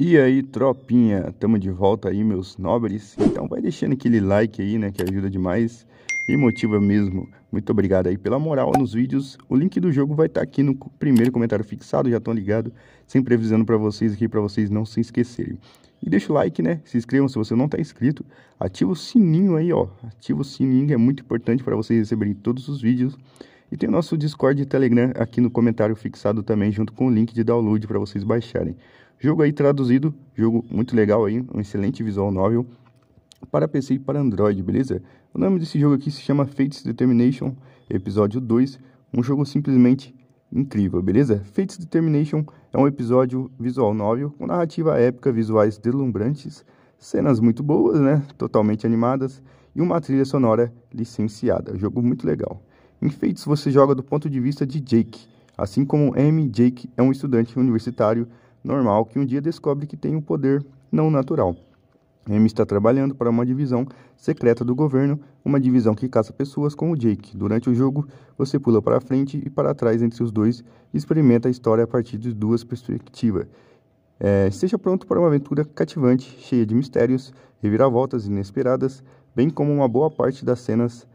E aí, tropinha, tamo de volta aí, meus nobres. Então vai deixando aquele like aí, né, que ajuda demais e motiva mesmo. Muito obrigado aí pela moral nos vídeos. O link do jogo vai estar tá aqui no primeiro comentário fixado, já estão ligados sempre avisando para vocês aqui para vocês não se esquecerem. E deixa o like, né? Se inscrevam se você não está inscrito. Ativa o sininho aí, ó. Ativa o sininho, é muito importante para vocês receberem todos os vídeos. E tem o nosso Discord e Telegram aqui no comentário fixado também, junto com o link de download para vocês baixarem. Jogo aí traduzido, jogo muito legal aí, um excelente visual novel para PC e para Android, beleza? O nome desse jogo aqui se chama Fates Determination Episódio 2, um jogo simplesmente incrível, beleza? Fates Determination é um episódio visual novel com narrativa épica, visuais deslumbrantes, cenas muito boas, né? Totalmente animadas e uma trilha sonora licenciada. Jogo muito legal. Em Fates você joga do ponto de vista de Jake, assim como M. Jake é um estudante universitário normal que um dia descobre que tem um poder não natural. M está trabalhando para uma divisão secreta do governo, uma divisão que caça pessoas como Jake. Durante o jogo, você pula para frente e para trás entre os dois e experimenta a história a partir de duas perspectivas. É, esteja pronto para uma aventura cativante, cheia de mistérios, reviravoltas inesperadas, bem como uma boa parte das cenas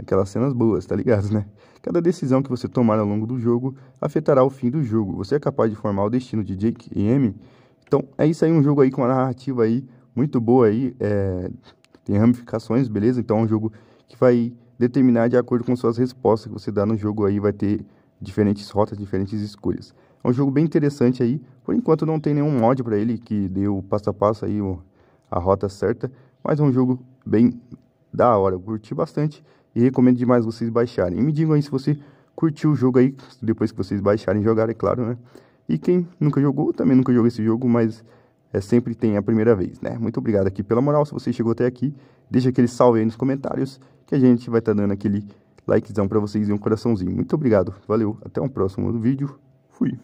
Aquelas cenas boas, tá ligado, né? Cada decisão que você tomar ao longo do jogo afetará o fim do jogo. Você é capaz de formar o destino de Jake e Amy? Então, é isso aí, um jogo aí com uma narrativa aí muito boa aí, é... tem ramificações, beleza? Então é um jogo que vai determinar de acordo com suas respostas que você dá no jogo aí, vai ter diferentes rotas, diferentes escolhas. É um jogo bem interessante aí, por enquanto não tem nenhum mod para ele que dê o passo a passo aí, a rota certa, mas é um jogo bem da hora, eu curti bastante. E recomendo demais vocês baixarem. E me digam aí se você curtiu o jogo aí, depois que vocês baixarem e jogarem, é claro, né? E quem nunca jogou, também nunca jogou esse jogo, mas é sempre tem a primeira vez, né? Muito obrigado aqui pela moral. Se você chegou até aqui, deixa aquele salve aí nos comentários, que a gente vai estar tá dando aquele likezão para vocês e um coraçãozinho. Muito obrigado, valeu, até um próximo vídeo. Fui!